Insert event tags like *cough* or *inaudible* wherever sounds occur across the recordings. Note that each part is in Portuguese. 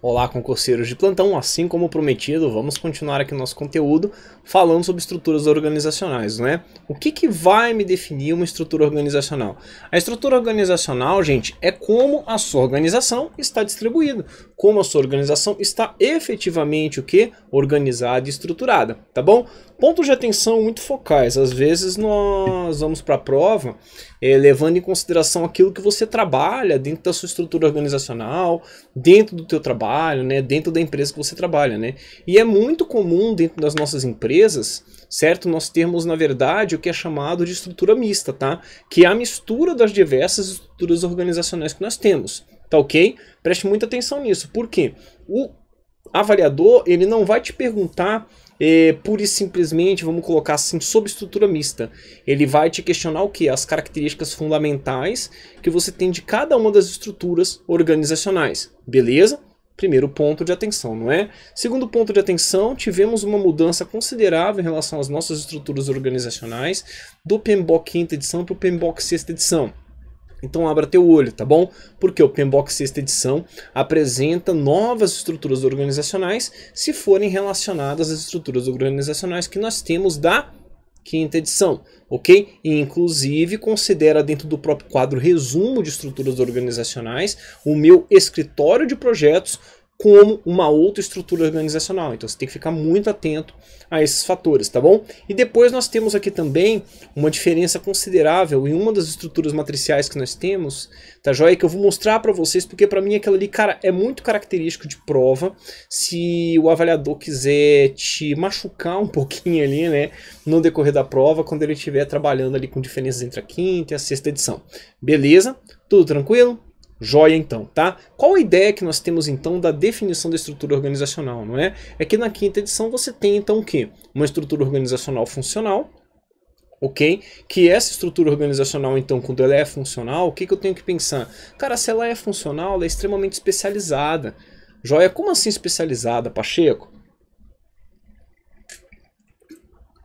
Olá, concurseiros de plantão, assim como prometido, vamos continuar aqui nosso conteúdo falando sobre estruturas organizacionais, né? O que, que vai me definir uma estrutura organizacional? A estrutura organizacional, gente, é como a sua organização está distribuída, como a sua organização está efetivamente o que? Organizada e estruturada, tá bom? Pontos de atenção muito focais. Às vezes nós vamos para a prova é, levando em consideração aquilo que você trabalha dentro da sua estrutura organizacional, dentro do teu trabalho, né, dentro da empresa que você trabalha, né? E é muito comum dentro das nossas empresas, certo? Nós temos na verdade o que é chamado de estrutura mista, tá? Que é a mistura das diversas estruturas organizacionais que nós temos. Tá ok? Preste muita atenção nisso. porque O avaliador, ele não vai te perguntar é, pura e simplesmente, vamos colocar assim, sob estrutura mista. Ele vai te questionar o que? As características fundamentais que você tem de cada uma das estruturas organizacionais. Beleza? Primeiro ponto de atenção, não é? Segundo ponto de atenção, tivemos uma mudança considerável em relação às nossas estruturas organizacionais do PMBOK quinta edição para o PMBOK sexta edição. Então abra teu olho, tá bom? Porque o PenBox sexta edição apresenta novas estruturas organizacionais se forem relacionadas às estruturas organizacionais que nós temos da quinta edição, ok? E inclusive considera dentro do próprio quadro resumo de estruturas organizacionais o meu escritório de projetos como uma outra estrutura organizacional. Então você tem que ficar muito atento a esses fatores, tá bom? E depois nós temos aqui também uma diferença considerável em uma das estruturas matriciais que nós temos, tá joia? Que eu vou mostrar para vocês, porque para mim aquela ali, cara, é muito característico de prova. Se o avaliador quiser te machucar um *laughs* pouquinho ali, né, no decorrer da prova, quando ele estiver trabalhando ali com diferenças entre a quinta e a sexta edição. Beleza? Tudo tranquilo? Joia então, tá? Qual a ideia que nós temos então da definição da estrutura organizacional, não é? É que na quinta edição você tem então o quê? Uma estrutura organizacional funcional, ok? Que essa estrutura organizacional, então, quando ela é funcional, o que, que eu tenho que pensar? Cara, se ela é funcional, ela é extremamente especializada. Joia, como assim especializada, Pacheco?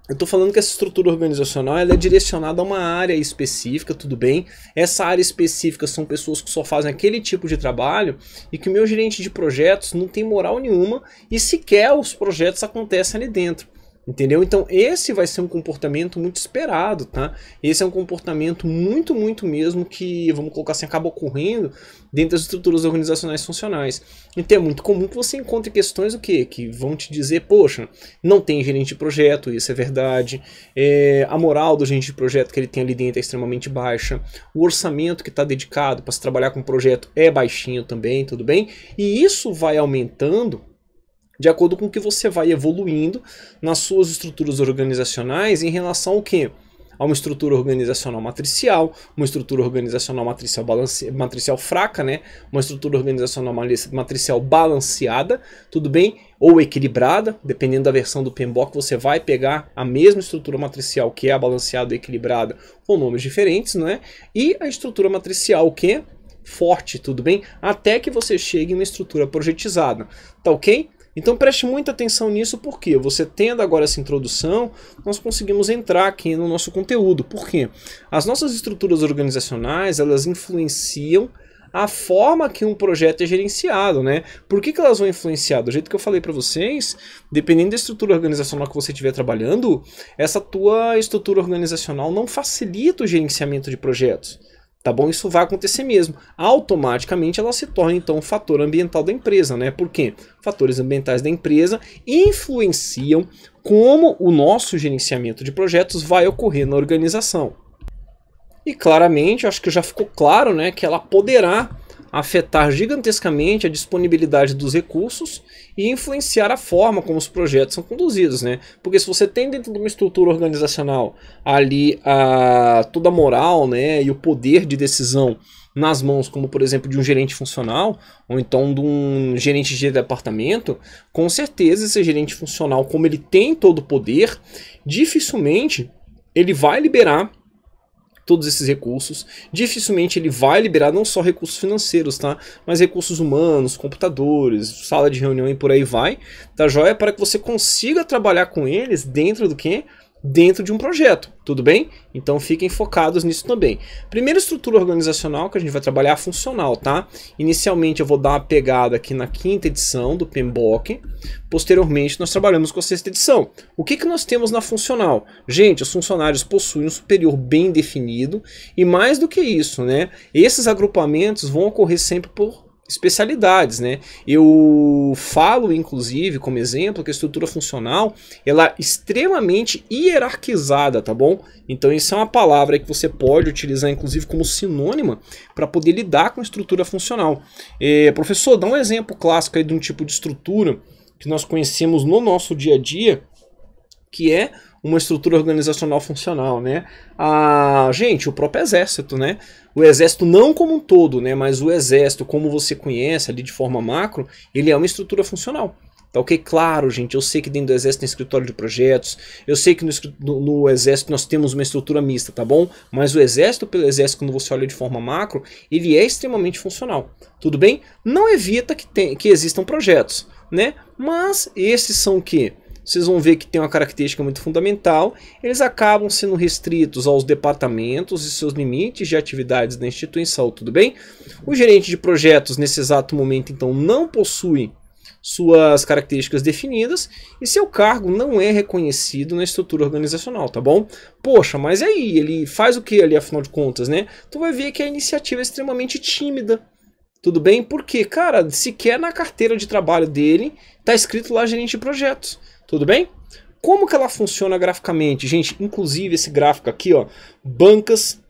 Eu estou falando que essa estrutura organizacional ela é direcionada a uma área específica, tudo bem. Essa área específica são pessoas que só fazem aquele tipo de trabalho e que o meu gerente de projetos não tem moral nenhuma e sequer os projetos acontecem ali dentro. Entendeu? Então, esse vai ser um comportamento muito esperado, tá? Esse é um comportamento muito, muito mesmo que, vamos colocar assim, acaba ocorrendo dentro das estruturas organizacionais funcionais. Então, é muito comum que você encontre questões o quê? que vão te dizer, poxa, não tem gerente de projeto, isso é verdade, é, a moral do gerente de projeto que ele tem ali dentro é extremamente baixa, o orçamento que está dedicado para se trabalhar com o projeto é baixinho também, tudo bem? E isso vai aumentando de acordo com que você vai evoluindo nas suas estruturas organizacionais em relação ao que? a uma estrutura organizacional matricial, uma estrutura organizacional matricial, balance, matricial fraca, né? uma estrutura organizacional matricial balanceada, tudo bem? Ou equilibrada, dependendo da versão do PMBOK, você vai pegar a mesma estrutura matricial que é a balanceada e equilibrada, com nomes diferentes, não é? E a estrutura matricial que é forte, tudo bem? Até que você chegue em uma estrutura projetizada, tá ok? Então preste muita atenção nisso, porque você tendo agora essa introdução, nós conseguimos entrar aqui no nosso conteúdo. Por quê? As nossas estruturas organizacionais, elas influenciam a forma que um projeto é gerenciado, né? Por que, que elas vão influenciar? Do jeito que eu falei para vocês, dependendo da estrutura organizacional que você estiver trabalhando, essa tua estrutura organizacional não facilita o gerenciamento de projetos tá bom? Isso vai acontecer mesmo. Automaticamente ela se torna então um fator ambiental da empresa, né? Porque fatores ambientais da empresa influenciam como o nosso gerenciamento de projetos vai ocorrer na organização. E claramente, acho que já ficou claro, né, que ela poderá afetar gigantescamente a disponibilidade dos recursos e influenciar a forma como os projetos são conduzidos, né? Porque se você tem dentro de uma estrutura organizacional ali a toda a moral, né, e o poder de decisão nas mãos, como por exemplo de um gerente funcional ou então de um gerente de departamento, com certeza esse gerente funcional, como ele tem todo o poder, dificilmente ele vai liberar todos esses recursos, dificilmente ele vai liberar não só recursos financeiros, tá? Mas recursos humanos, computadores, sala de reunião e por aí vai, tá joia? Para que você consiga trabalhar com eles dentro do que? dentro de um projeto, tudo bem? Então fiquem focados nisso também. Primeira estrutura organizacional que a gente vai trabalhar é funcional, tá? Inicialmente eu vou dar uma pegada aqui na quinta edição do PMBOK, posteriormente nós trabalhamos com a sexta edição. O que, que nós temos na funcional? Gente, os funcionários possuem um superior bem definido e mais do que isso, né? Esses agrupamentos vão ocorrer sempre por especialidades, né? Eu falo, inclusive, como exemplo, que a estrutura funcional ela é extremamente hierarquizada, tá bom? Então isso é uma palavra que você pode utilizar, inclusive, como sinônima para poder lidar com a estrutura funcional. É, professor, dá um exemplo clássico aí de um tipo de estrutura que nós conhecemos no nosso dia a dia que é uma estrutura organizacional funcional, né? A gente, o próprio exército, né? O exército não como um todo, né? Mas o exército, como você conhece ali de forma macro, ele é uma estrutura funcional. Tá ok? Claro, gente, eu sei que dentro do Exército tem escritório de projetos, eu sei que no, no, no, Exército nós temos uma estrutura mista, tá bom? Mas o Exército, pelo Exército, quando você olha de forma macro, ele é extremamente funcional, tudo bem? Não evita que, tem, que existam projetos, né? Mas esses são o que? vocês vão ver que tem uma característica muito fundamental, eles acabam sendo restritos aos departamentos e seus limites de atividades da instituição, tudo bem? O gerente de projetos, nesse exato momento, então, não possui suas características definidas e seu cargo não é reconhecido na estrutura organizacional, tá bom? Poxa, mas aí ele faz o que ali afinal de contas, né? Tu vai ver que a iniciativa é extremamente tímida. Tudo bem? Porque, cara, sequer na carteira de trabalho dele tá escrito lá gerente de projetos. Tudo bem? Como que ela funciona graficamente? Gente, inclusive esse gráfico aqui, ó, bancas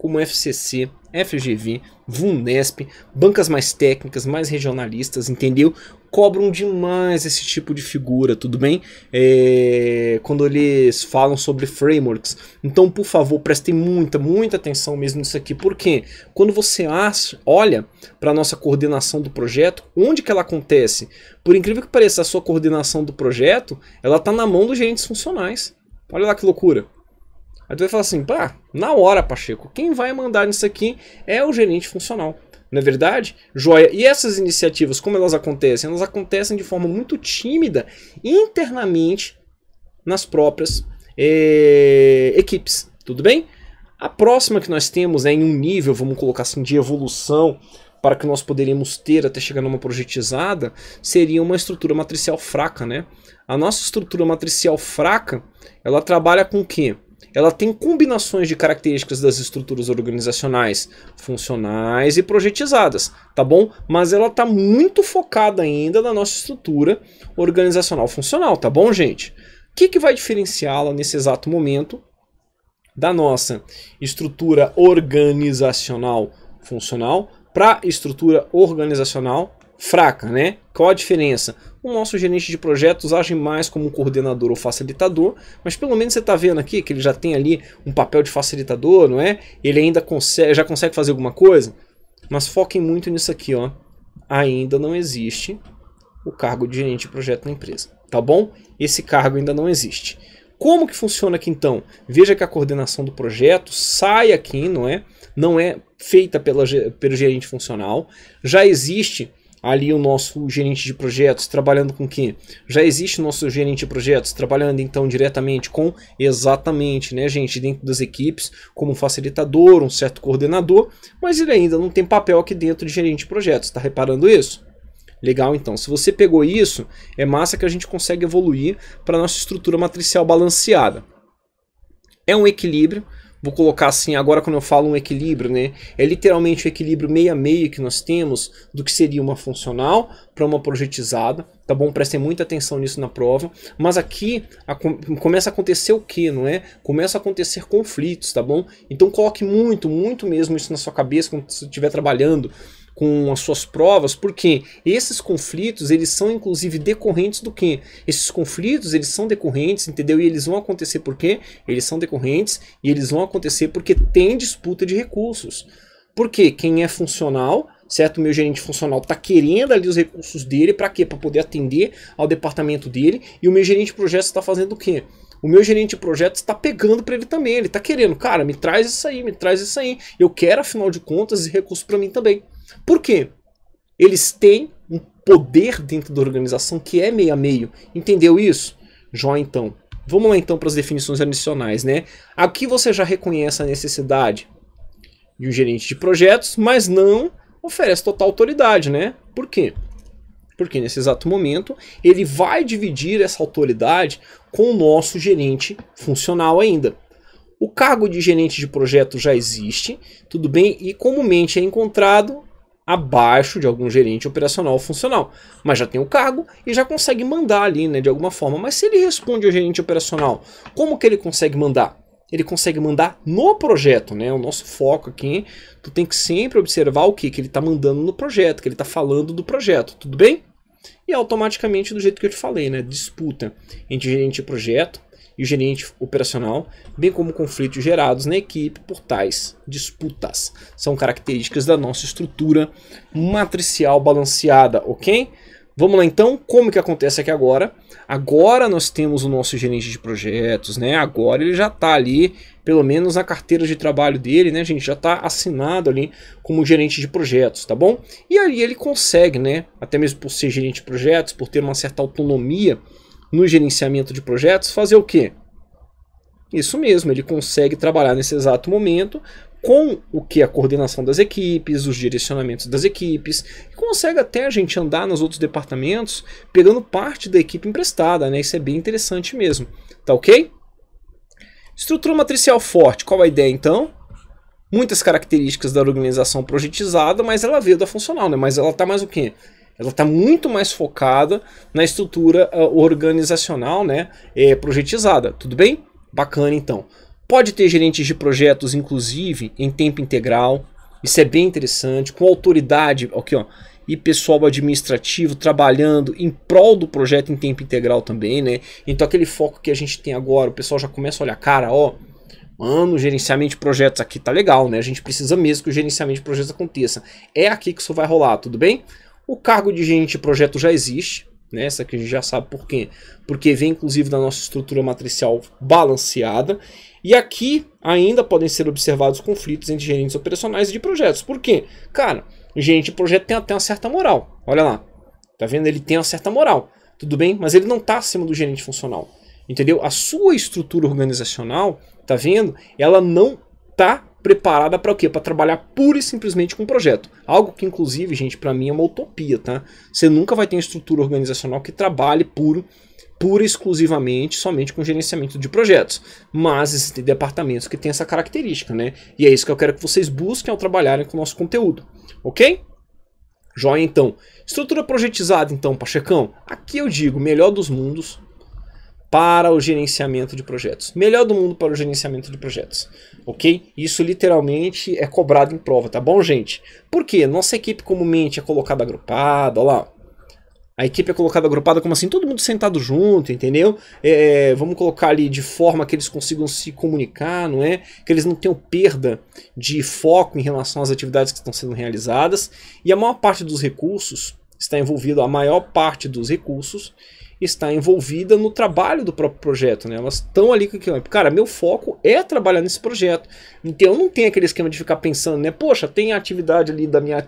como FCC, FGV, Vunesp, bancas mais técnicas, mais regionalistas, entendeu? Cobram demais esse tipo de figura, tudo bem? É, quando eles falam sobre frameworks. Então, por favor, prestem muita, muita atenção mesmo nisso aqui, porque quando você olha para a nossa coordenação do projeto, onde que ela acontece? Por incrível que pareça, a sua coordenação do projeto, ela está na mão dos gerentes funcionais. Olha lá que loucura. Aí tu vai falar assim, pá, na hora, Pacheco, quem vai mandar nisso aqui é o gerente funcional. Não é verdade? Joia. E essas iniciativas, como elas acontecem? Elas acontecem de forma muito tímida internamente nas próprias eh, equipes. Tudo bem? A próxima que nós temos é em um nível, vamos colocar assim, de evolução para que nós poderíamos ter até chegar numa projetizada, seria uma estrutura matricial fraca, né? A nossa estrutura matricial fraca, ela trabalha com o quê? ela tem combinações de características das estruturas organizacionais, funcionais e projetizadas, tá bom? Mas ela está muito focada ainda na nossa estrutura organizacional funcional, tá bom, gente? O que, que vai diferenciá-la nesse exato momento da nossa estrutura organizacional funcional para a estrutura organizacional fraca, né? Qual a diferença? O nosso gerente de projetos age mais como um coordenador ou facilitador, mas pelo menos você está vendo aqui que ele já tem ali um papel de facilitador, não é? Ele ainda consegue, já consegue fazer alguma coisa. Mas foquem muito nisso aqui, ó. Ainda não existe o cargo de gerente de projeto na empresa, tá bom? Esse cargo ainda não existe. Como que funciona aqui então? Veja que a coordenação do projeto sai aqui, não é? Não é feita pela, pelo gerente funcional. Já existe ali o nosso gerente de projetos trabalhando com quem? Já existe o nosso gerente de projetos trabalhando então diretamente com exatamente, né, gente, dentro das equipes, como facilitador, um certo coordenador, mas ele ainda não tem papel aqui dentro de gerente de projetos, está reparando isso? Legal, então. Se você pegou isso, é massa que a gente consegue evoluir para nossa estrutura matricial balanceada. É um equilíbrio, vou colocar assim, agora quando eu falo um equilíbrio, né? É literalmente o equilíbrio meio a meio que nós temos do que seria uma funcional para uma projetizada, tá bom? Prestem muita atenção nisso na prova. Mas aqui a, começa a acontecer o que, não é? Começa a acontecer conflitos, tá bom? Então coloque muito, muito mesmo isso na sua cabeça quando você estiver trabalhando com as suas provas, porque esses conflitos, eles são inclusive decorrentes do quê? Esses conflitos, eles são decorrentes, entendeu? E eles vão acontecer por quê? Eles são decorrentes e eles vão acontecer porque tem disputa de recursos. Porque quem é funcional, certo? O meu gerente funcional está querendo ali os recursos dele, para quê? Para poder atender ao departamento dele. E o meu gerente de projeto está fazendo o quê? O meu gerente de projeto está pegando para ele também. Ele está querendo, cara, me traz isso aí, me traz isso aí. Eu quero, afinal de contas, esse recurso para mim também. Por quê? Eles têm um poder dentro da organização que é meio a meio. Entendeu isso? Jó então. Vamos lá então para as definições adicionais, né? Aqui você já reconhece a necessidade de um gerente de projetos, mas não oferece total autoridade, né? Por quê? Porque nesse exato momento ele vai dividir essa autoridade com o nosso gerente funcional ainda. O cargo de gerente de projeto já existe, tudo bem, e comumente é encontrado abaixo de algum gerente operacional ou funcional, mas já tem o cargo e já consegue mandar ali, né, de alguma forma. Mas se ele responde ao gerente operacional, como que ele consegue mandar? Ele consegue mandar no projeto, né? O nosso foco aqui, tu tem que sempre observar o que que ele está mandando no projeto, que ele está falando do projeto, tudo bem? E automaticamente do jeito que eu te falei, né? Disputa entre gerente e projeto, e o gerente operacional, bem como conflitos gerados na equipe por tais disputas. São características da nossa estrutura matricial balanceada, ok? Vamos lá então, como que acontece aqui agora? Agora nós temos o nosso gerente de projetos, né? Agora ele já está ali, pelo menos a carteira de trabalho dele, né, gente, já está assinado ali como gerente de projetos, tá bom? E aí ele consegue, né, até mesmo por ser gerente de projetos, por ter uma certa autonomia no gerenciamento de projetos fazer o quê? Isso mesmo, ele consegue trabalhar nesse exato momento com o que a coordenação das equipes, os direcionamentos das equipes, consegue até a gente andar nos outros departamentos pegando parte da equipe emprestada, né? Isso é bem interessante mesmo, tá ok? Estrutura matricial forte, qual a ideia então? Muitas características da organização projetizada, mas ela veio da funcional, né? Mas ela está mais o quê? ela está muito mais focada na estrutura ah, organizacional, né, é, projetizada. Tudo bem? Bacana então. Pode ter gerentes de projetos, inclusive, em tempo integral. Isso é bem interessante. Com autoridade, aqui ó, e pessoal administrativo trabalhando em prol do projeto em tempo integral também, né? Então aquele foco que a gente tem agora, o pessoal já começa a olhar, cara, ó, Mano, gerenciamento de projetos aqui tá legal, né? A gente precisa mesmo que o gerenciamento de projetos aconteça. É aqui que isso vai rolar, tudo bem? O cargo de gerente de projeto já existe, né? essa que a gente já sabe por quê, porque vem inclusive da nossa estrutura matricial balanceada. E aqui ainda podem ser observados conflitos entre gerentes operacionais e de projetos. Por quê? Cara, o gerente de projeto tem até uma certa moral. Olha lá. Tá vendo? Ele tem uma certa moral. Tudo bem? Mas ele não está acima do gerente funcional. Entendeu? A sua estrutura organizacional, tá vendo? Ela não tá preparada para o quê? Para trabalhar pura e simplesmente com projeto. Algo que, inclusive, gente, para mim é uma utopia, tá? Você nunca vai ter uma estrutura organizacional que trabalhe puro, pura e exclusivamente somente com gerenciamento de projetos. Mas existem departamentos que têm essa característica, né? E é isso que eu quero que vocês busquem ao trabalharem com o nosso conteúdo, ok? Joia, então. Estrutura projetizada, então, Pachecão. Aqui eu digo, melhor dos mundos, para o gerenciamento de projetos. Melhor do mundo para o gerenciamento de projetos ok? Isso literalmente é cobrado em prova, tá bom, gente? Por quê? Nossa equipe comumente é colocada agrupada, olha lá. A equipe é colocada agrupada como assim, todo mundo sentado junto, entendeu? É, é, vamos colocar ali de forma que eles consigam se comunicar, não é? Que eles não tenham perda de foco em relação às atividades que estão sendo realizadas. E a maior parte dos recursos está envolvido, a maior parte dos recursos está envolvida no trabalho do próprio projeto, né? Elas estão ali com aquilo. Cara, meu foco é trabalhar nesse projeto. Então eu não tenho aquele esquema de ficar pensando, né? Poxa, tem a atividade ali da minha,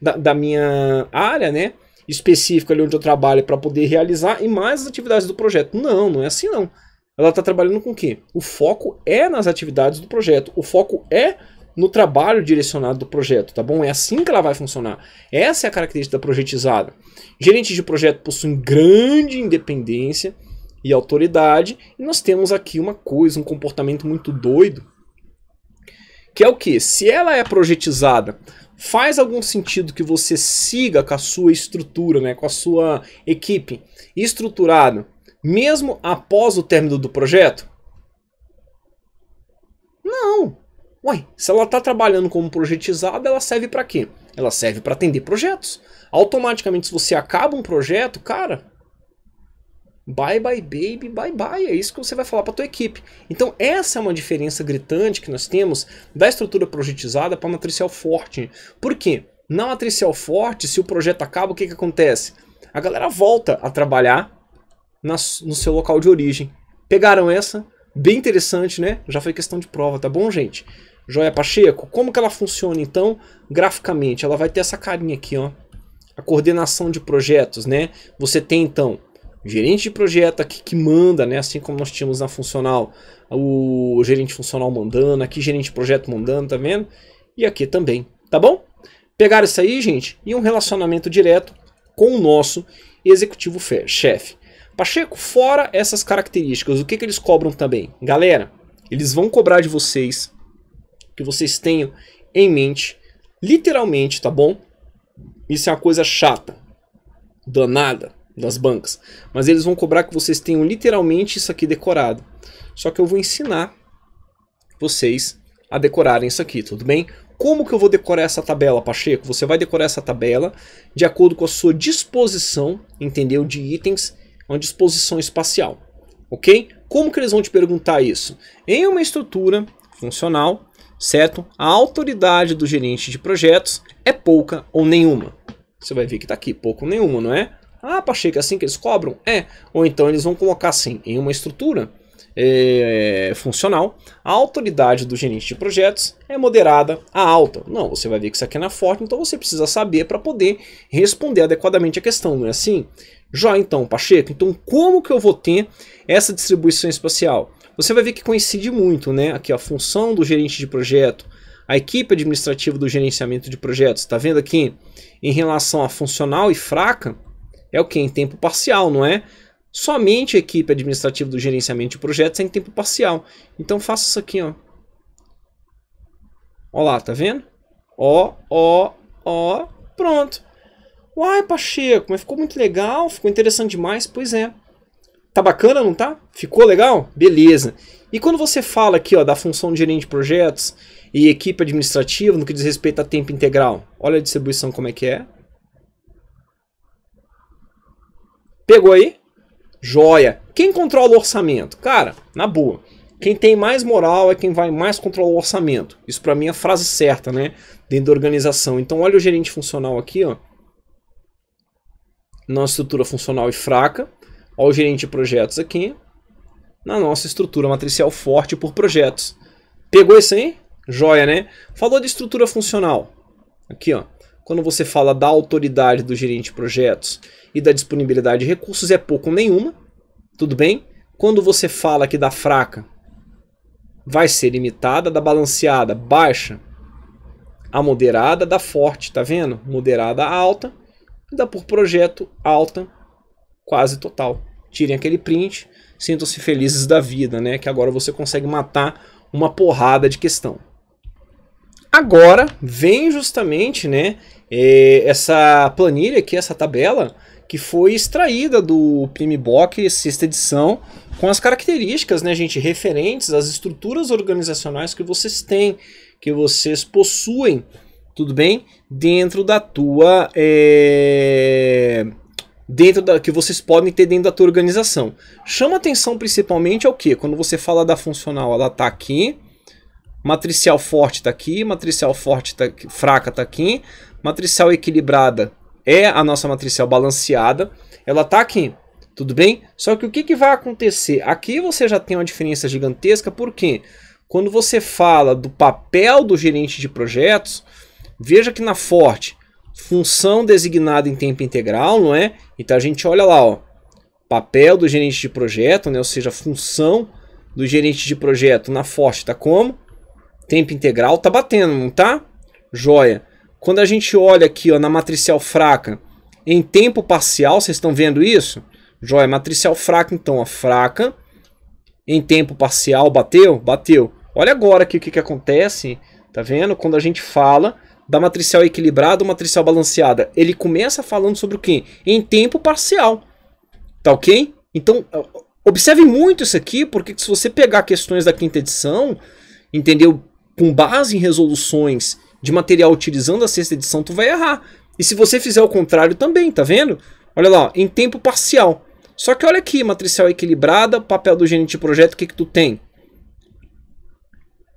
da, da minha área, né? Específica ali onde eu trabalho para poder realizar e mais as atividades do projeto. Não, não é assim não. Ela está trabalhando com o quê? O foco é nas atividades do projeto. O foco é no trabalho direcionado do projeto, tá bom? É assim que ela vai funcionar. Essa é a característica da projetizada. Gerentes de projeto possuem grande independência e autoridade, e nós temos aqui uma coisa, um comportamento muito doido, que é o que? Se ela é projetizada, faz algum sentido que você siga com a sua estrutura, né, com a sua equipe estruturada, mesmo após o término do projeto? Uai, se ela está trabalhando como projetizada, ela serve para quê? Ela serve para atender projetos. Automaticamente, se você acaba um projeto, cara, Bye bye baby, bye bye, é isso que você vai falar para tua equipe. Então essa é uma diferença gritante que nós temos da estrutura projetizada para matricial forte. Por quê? Na matricial forte, se o projeto acaba, o que, que acontece? A galera volta a trabalhar no seu local de origem. Pegaram essa? Bem interessante, né? Já foi questão de prova, tá bom, gente? Joia Pacheco, como que ela funciona então graficamente? Ela vai ter essa carinha aqui, ó. A coordenação de projetos, né? Você tem então gerente de projeto aqui que manda, né? Assim como nós tínhamos na funcional, o gerente funcional mandando, aqui gerente de projeto mandando, tá vendo? E aqui também, tá bom? Pegar isso aí, gente, e um relacionamento direto com o nosso executivo chefe. Pacheco, fora essas características, o que, que eles cobram também? Galera, eles vão cobrar de vocês que vocês tenham em mente, literalmente, tá bom? Isso é uma coisa chata, danada das bancas. Mas eles vão cobrar que vocês tenham literalmente isso aqui decorado. Só que eu vou ensinar vocês a decorarem isso aqui, tudo bem? Como que eu vou decorar essa tabela, Pacheco? Você vai decorar essa tabela de acordo com a sua disposição, entendeu? De itens, uma disposição espacial, ok? Como que eles vão te perguntar isso? Em uma estrutura funcional, certo? A autoridade do gerente de projetos é pouca ou nenhuma. Você vai ver que está aqui, pouco ou nenhuma, não é? Ah, Pacheco, é assim que eles cobram? É. Ou então eles vão colocar assim, em uma estrutura é, funcional, a autoridade do gerente de projetos é moderada a alta. Não, você vai ver que isso aqui é na forte, então você precisa saber para poder responder adequadamente a questão, não é assim? Já então, Pacheco, então como que eu vou ter essa distribuição espacial? Você vai ver que coincide muito, né? Aqui, a função do gerente de projeto, a equipe administrativa do gerenciamento de projetos, está vendo aqui? Em relação a funcional e fraca, é o que? Em tempo parcial, não é? Somente a equipe administrativa do gerenciamento de projetos é em tempo parcial. Então faça isso aqui, ó. Ó lá, tá vendo? Ó, ó, ó, pronto. Uai, Pacheco, mas ficou muito legal, ficou interessante demais. Pois é. Tá bacana, não tá? Ficou legal? Beleza. E quando você fala aqui ó, da função de gerente de projetos e equipe administrativa no que diz respeito a tempo integral, olha a distribuição como é que é. Pegou aí? Joia. Quem controla o orçamento? Cara, na boa. Quem tem mais moral é quem vai mais controlar o orçamento. Isso para mim é a frase certa, né? Dentro da organização. Então olha o gerente funcional aqui, ó. Na é estrutura funcional e fraca ao o gerente de projetos aqui. Na nossa estrutura matricial forte por projetos. Pegou isso aí? Joia, né? Falou de estrutura funcional. Aqui, ó. Quando você fala da autoridade do gerente de projetos e da disponibilidade de recursos, é pouco nenhuma. Tudo bem? Quando você fala aqui da fraca, vai ser limitada, da balanceada, baixa, a moderada, da forte, tá vendo? Moderada, alta, e da por projeto, alta, quase total tirem aquele print, sintam-se felizes da vida, né? Que agora você consegue matar uma porrada de questão. Agora vem justamente, né, eh, essa planilha aqui, essa tabela que foi extraída do Box sexta edição, com as características, né, gente, referentes às estruturas organizacionais que vocês têm, que vocês possuem, tudo bem, dentro da tua é, dentro da, que vocês podem ter dentro da tua organização. Chama atenção principalmente ao que? Quando você fala da funcional, ela está aqui, matricial forte está aqui, matricial forte tá, tá fraca está aqui, matricial equilibrada é a nossa matricial balanceada, ela está aqui. Tudo bem? Só que o que, que vai acontecer? Aqui você já tem uma diferença gigantesca, porque quando você fala do papel do gerente de projetos, veja que na Forte função designada em tempo integral, não é? Então a gente olha lá, ó, papel do gerente de projeto, né? ou seja, função do gerente de projeto na Forte tá como? Tempo integral tá batendo, não tá? Joia. Quando a gente olha aqui ó, na matricial fraca, em tempo parcial, vocês estão vendo isso? Joia, matricial fraca, então, a fraca. Em tempo parcial, bateu? Bateu. Olha agora aqui o que, que acontece, tá vendo? Quando a gente fala da matricial equilibrada ou matricial balanceada? Ele começa falando sobre o quê? Em tempo parcial. Tá ok? Então, observe muito isso aqui, porque se você pegar questões da quinta edição, entendeu? Com base em resoluções de material utilizando a sexta edição, tu vai errar. E se você fizer o contrário também, tá vendo? Olha lá, em tempo parcial. Só que olha aqui, matricial equilibrada, papel do gerente de projeto, o que que tu tem?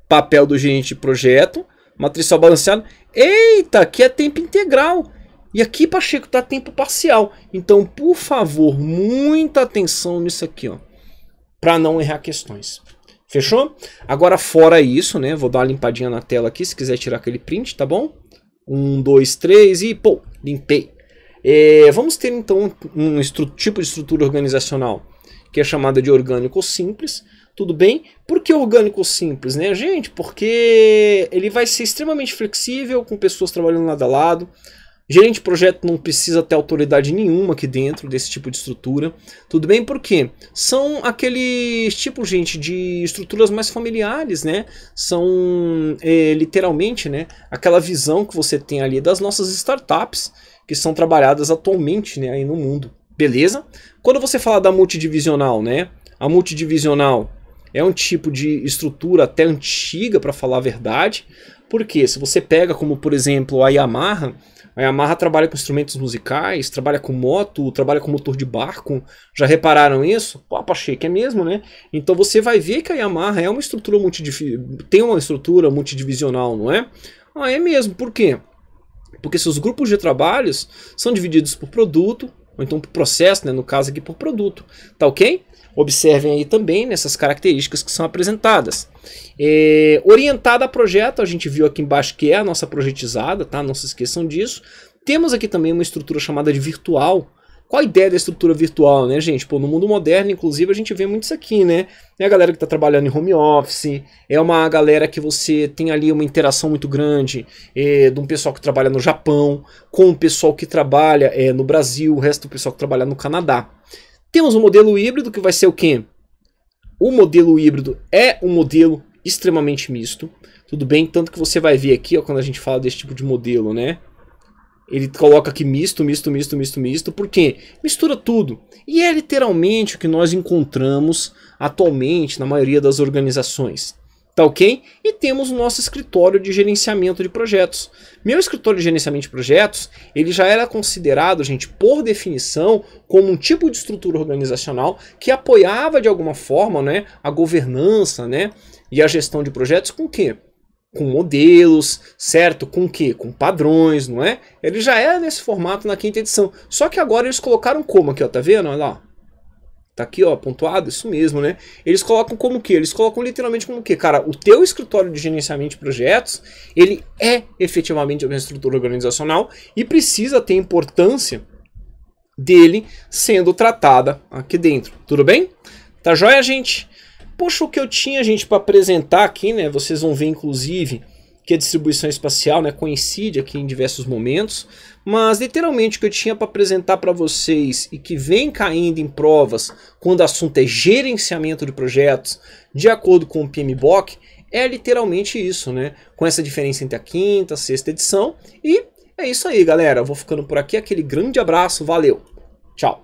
Papel do gerente de projeto, matricial balanceada. Eita, aqui é tempo integral. E aqui, Pacheco, tá tempo parcial. Então, por favor, muita atenção nisso aqui, ó. Pra não errar questões. Fechou? Agora, fora isso, né? Vou dar uma limpadinha na tela aqui, se quiser tirar aquele print, tá bom? Um, dois, três e pô, limpei. É, vamos ter então um tipo de estrutura organizacional que é chamada de orgânico simples tudo bem? Por que orgânico simples, né, gente? Porque ele vai ser extremamente flexível, com pessoas trabalhando lado a lado. Gerente de projeto não precisa ter autoridade nenhuma aqui dentro desse tipo de estrutura. Tudo bem? Porque são aqueles tipos, gente, de estruturas mais familiares, né? São é, literalmente, né? Aquela visão que você tem ali das nossas startups que são trabalhadas atualmente, né? Aí no mundo. Beleza? Quando você fala da multidivisional, né? A multidivisional é um tipo de estrutura até antiga, para falar a verdade, porque se você pega como, por exemplo, a Yamaha, a Yamaha trabalha com instrumentos musicais, trabalha com moto, trabalha com motor de barco. Já repararam isso? Opa, achei que é mesmo, né? Então você vai ver que a Yamaha é uma estrutura tem uma estrutura multidivisional, não é? Ah, é mesmo. Por quê? Porque seus grupos de trabalhos são divididos por produto, ou então por processo, né? no caso aqui por produto. Tá ok? Observem aí também nessas características que são apresentadas. É, orientada a projeto, a gente viu aqui embaixo que é a nossa projetizada, tá? Não se esqueçam disso. Temos aqui também uma estrutura chamada de virtual, qual a ideia da estrutura virtual, né, gente? Pô, no mundo moderno, inclusive, a gente vê muito isso aqui, né? É a galera que está trabalhando em home office, é uma galera que você tem ali uma interação muito grande é, de um pessoal que trabalha no Japão com o pessoal que trabalha é, no Brasil, o resto do pessoal que trabalha no Canadá. Temos um modelo híbrido que vai ser o quê? O modelo híbrido é um modelo extremamente misto, tudo bem? Tanto que você vai ver aqui, ó, quando a gente fala desse tipo de modelo, né? Ele coloca aqui misto, misto, misto, misto, misto, porque mistura tudo. E é literalmente o que nós encontramos atualmente na maioria das organizações. Tá ok? E temos o nosso escritório de gerenciamento de projetos. Meu escritório de gerenciamento de projetos, ele já era considerado, gente, por definição, como um tipo de estrutura organizacional que apoiava de alguma forma né, a governança né, e a gestão de projetos com o quê? com modelos, certo? Com que? Com padrões, não é? Ele já era é nesse formato na quinta edição. Só que agora eles colocaram como aqui, ó, tá vendo? Olha lá. Tá aqui, ó, pontuado, isso mesmo, né? Eles colocam como que? Eles colocam literalmente como que? Cara, o teu escritório de gerenciamento de projetos, ele é efetivamente uma estrutura organizacional e precisa ter importância dele sendo tratada aqui dentro. Tudo bem? Tá joia, gente? Puxa o que eu tinha, gente, para apresentar aqui, né? Vocês vão ver, inclusive, que a distribuição espacial né, coincide aqui em diversos momentos, mas literalmente o que eu tinha para apresentar para vocês e que vem caindo em provas quando o assunto é gerenciamento de projetos, de acordo com o PMBOK, é literalmente isso, né? Com essa diferença entre a quinta, a sexta edição. E é isso aí, galera. Eu vou ficando por aqui. Aquele grande abraço, valeu. Tchau.